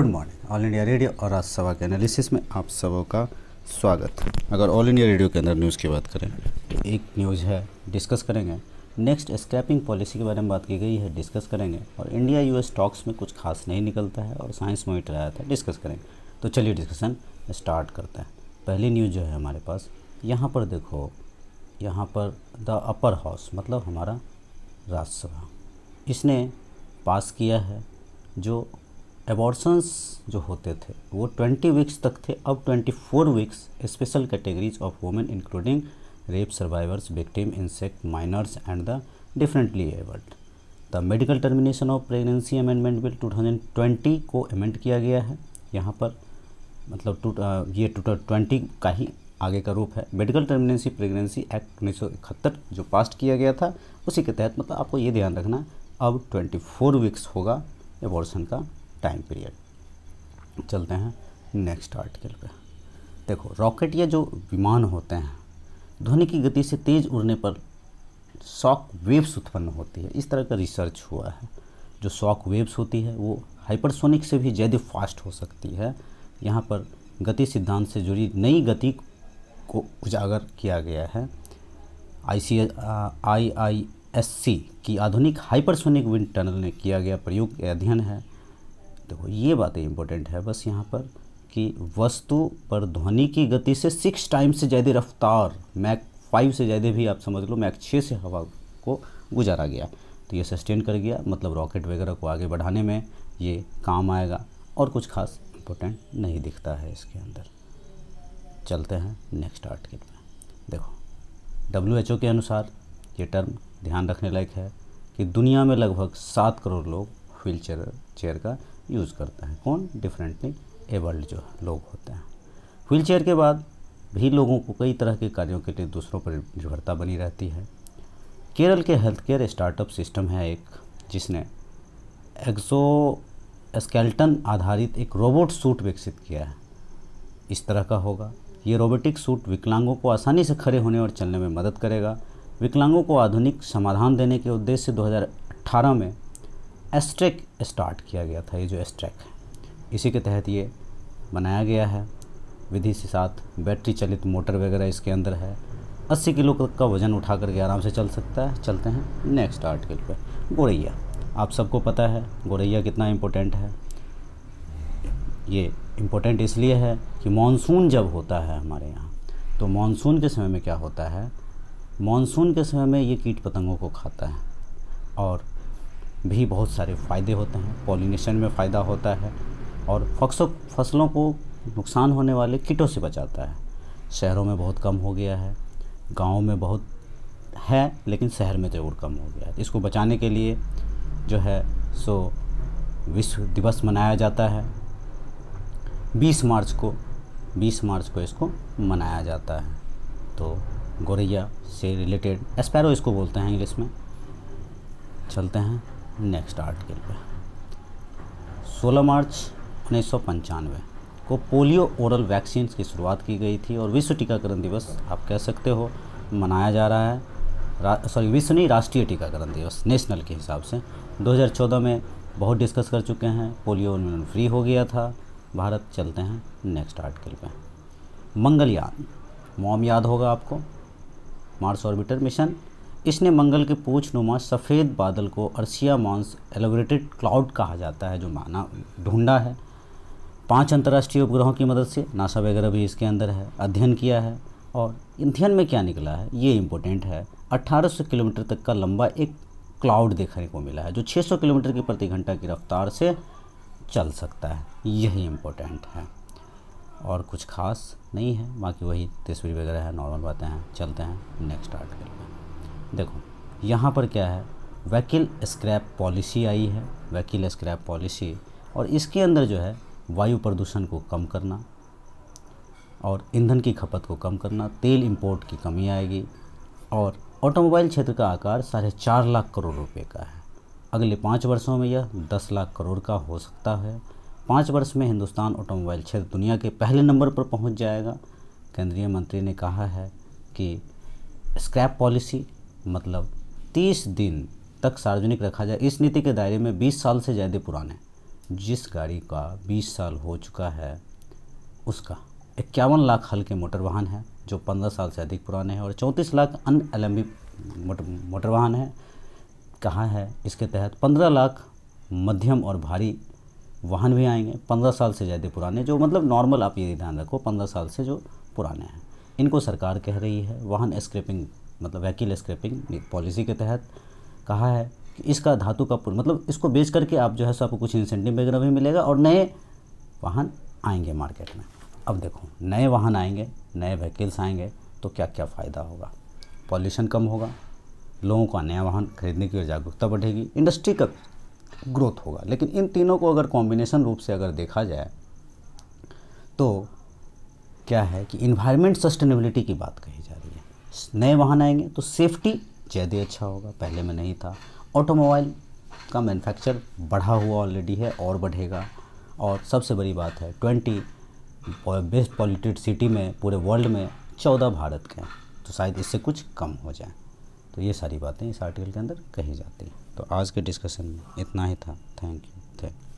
good morning All India Radio और आज के एनालिसिस में आप सबों का स्वागत अगर ऑल इंडिया रेडियो के अंदर न्यूज़ की बात करें तो एक न्यूज़ है डिस्कस करेंगे नेक्स्ट स्क्रैपिंग पॉलिसी के बारे में बात की गई है डिस्कस करेंगे और इंडिया यूएस स्टॉक्स में कुछ खास नहीं निकलता है और साइंस मॉनिटर आया था डिस्कस करेंगे तो चलिए डिस्कशन स्टार्ट करते हैं पहली न्यूज़ जो है हमारे पास यहाँ पर देखो यहाँ पर द अपर हाउस मतलब हमारा राज्यसभा इसने पास किया है जो एबॉर्सन्स जो होते थे वो 20 वीक्स तक थे अब 24 weeks special categories of women including rape survivors victim incest minors and the differently abled the medical termination of pregnancy amendment bill 2020 को अमेंड किया गया है यहाँ पर मतलब टू uh, ये टू ट्वेंटी का ही आगे का रूप है मेडिकल टर्मिनेंसी प्रेगनेंसी एक्ट उन्नीस जो पास्ट किया गया था उसी के तहत मतलब आपको ये ध्यान रखना अब 24 वीक्स होगा एबॉर्सन का टाइम पीरियड चलते हैं नेक्स्ट आर्टिकल पे देखो रॉकेट या जो विमान होते हैं ध्वनि की गति से तेज़ उड़ने पर शॉक वेव्स उत्पन्न होती है इस तरह का रिसर्च हुआ है जो शॉक वेव्स होती है वो हाइपरसोनिक से भी ज़्यादा फास्ट हो सकती है यहाँ पर गति सिद्धांत से जुड़ी नई गति को उजागर किया गया है आई सी आई आई एस सी की आधुनिक हाइपरसोनिक विंड टनल ने किया गया प्रयोग अध्ययन है सकते हो ये बातें इंपॉर्टेंट है बस यहाँ पर कि वस्तु पर ध्वनि की गति से सिक्स टाइम से ज़्यादा रफ्तार मैक फाइव से ज़्यादा भी आप समझ लो मैक छः से हवा को गुजारा गया तो ये सस्टेन कर गया मतलब रॉकेट वगैरह को आगे बढ़ाने में ये काम आएगा और कुछ खास इम्पोर्टेंट नहीं दिखता है इसके अंदर चलते हैं नेक्स्ट आर्टिकल में देखो डब्ल्यू के अनुसार ये टर्म ध्यान रखने लायक है कि दुनिया में लगभग सात करोड़ लोग व्हील चेयर चेयर का यूज़ करते हैं कौन डिफरेंटली एबल्ड जो लोग होते हैं चेयर के बाद भी लोगों को कई तरह के कार्यों के लिए दूसरों पर निर्भरता बनी रहती है केरल के हेल्थ केयर स्टार्टअप सिस्टम है एक जिसने एक्सो स्केल्टन आधारित एक रोबोट सूट विकसित किया है इस तरह का होगा ये रोबोटिक सूट विकलांगों को आसानी से खड़े होने और चलने में मदद करेगा विकलांगों को आधुनिक समाधान देने के उद्देश्य से 2018 में एस्ट्रेक स्टार्ट किया गया था ये जो एस्ट्रैक है इसी के तहत ये बनाया गया है विधि से साथ बैटरी चलित मोटर वगैरह इसके अंदर है 80 किलो तक का वज़न उठा करके आराम से चल सकता है चलते हैं नेक्स्ट आर्टिकल पे गोरैया आप सबको पता है गोरैया कितना इम्पोर्टेंट है ये इम्पोर्टेंट इसलिए है कि मानसून जब होता है हमारे यहाँ तो मानसून के समय में क्या होता है मानसून के समय में ये कीट पतंगों को खाता है और भी बहुत सारे फ़ायदे होते हैं पॉलिनेशन में फ़ायदा होता है और फसलों फसलों को नुकसान होने वाले कीटों से बचाता है शहरों में बहुत कम हो गया है गाँव में बहुत है लेकिन शहर में ज़रूर कम हो गया है इसको बचाने के लिए जो है सो विश्व दिवस मनाया जाता है 20 मार्च को 20 मार्च को इसको मनाया जाता है तो गोरैया से रिलेटेड एस्पैरो इसको बोलते हैं इंग्लिश में चलते हैं नेक्स्ट आर्टिकल पे 16 मार्च उन्नीस को पोलियो ओरल वैक्सीन की शुरुआत की गई थी और विश्व टीकाकरण दिवस आप कह सकते हो मनाया जा रहा है सॉरी विश्व नहीं राष्ट्रीय टीकाकरण दिवस नेशनल के हिसाब से 2014 में बहुत डिस्कस कर चुके हैं पोलियो उन्मूलन फ्री हो गया था भारत चलते हैं नेक्स्ट आर्टिकल पे मंगलयान मॉम याद होगा आपको मार्स ऑर्बिटर मिशन इसने मंगल के पूछ नुमा सफ़ेद बादल को अर्सिया मॉन्स एलोग्रेटेड क्लाउड कहा जाता है जो माना ढूंढा है पांच अंतर्राष्ट्रीय उपग्रहों की मदद से नासा वगैरह भी इसके अंदर है अध्ययन किया है और अध्ययन में क्या निकला है ये इम्पोर्टेंट है 1800 किलोमीटर तक का लंबा एक क्लाउड देखने को मिला है जो 600 किलोमीटर की प्रति घंटा की रफ्तार से चल सकता है यही इम्पोर्टेंट है और कुछ खास नहीं है बाकी वही तस्वीर वगैरह है नॉर्मल बातें हैं चलते हैं नेक्स्ट आर्टिकल में देखो यहाँ पर क्या है वकील स्क्रैप पॉलिसी आई है वकील स्क्रैप पॉलिसी और इसके अंदर जो है वायु प्रदूषण को कम करना और ईंधन की खपत को कम करना तेल इंपोर्ट की कमी आएगी और ऑटोमोबाइल क्षेत्र का आकार साढ़े चार लाख करोड़ रुपए का है अगले पाँच वर्षों में यह दस लाख करोड़ का हो सकता है पाँच वर्ष में हिंदुस्तान ऑटोमोबाइल क्षेत्र दुनिया के पहले नंबर पर पहुंच जाएगा केंद्रीय मंत्री ने कहा है कि स्क्रैप पॉलिसी मतलब 30 दिन तक सार्वजनिक रखा जाए इस नीति के दायरे में 20 साल से ज़्यादा पुराने जिस गाड़ी का 20 साल हो चुका है उसका इक्यावन लाख हल्के मोटर वाहन है जो 15 साल से अधिक पुराने हैं और 34 लाख अन एलम्बी मोटर मोटर वाहन है कहाँ है इसके तहत 15 लाख मध्यम और भारी वाहन भी आएंगे 15 साल से ज़्यादा पुराने जो मतलब नॉर्मल आप ये ध्यान रखो 15 साल से जो पुराने हैं इनको सरकार कह रही है वाहन स्क्रैपिंग मतलब वैकिल स्क्रैपिंग पॉलिसी के तहत कहा है कि इसका धातु का पुल मतलब इसको बेच करके आप जो है सो आपको कुछ इंसेंटिव वगैरह भी मिलेगा और नए वाहन आएंगे मार्केट में अब देखो नए वाहन आएंगे नए व्हीकल्स आएंगे तो क्या क्या फ़ायदा होगा पॉल्यूशन कम होगा लोगों का नया वाहन खरीदने की जागरूकता बढ़ेगी इंडस्ट्री का ग्रोथ होगा लेकिन इन तीनों को अगर कॉम्बिनेशन रूप से अगर देखा जाए तो क्या है कि इन्वायरमेंट सस्टेनेबिलिटी की बात कही जा रही है नए वाहन आएंगे तो सेफ्टी ज़्यादा अच्छा होगा पहले में नहीं था ऑटोमोबाइल का मैन्युफैक्चर बढ़ा हुआ ऑलरेडी है और बढ़ेगा और सबसे बड़ी बात है ट्वेंटी बेस्ट पॉल्यूटेड सिटी में पूरे वर्ल्ड में चौदह भारत के हैं तो शायद इससे कुछ कम हो जाए तो ये सारी बातें इस आर्टिकल के अंदर कही जाती हैं तो आज के डिस्कशन में इतना ही था थैंक यू थैंक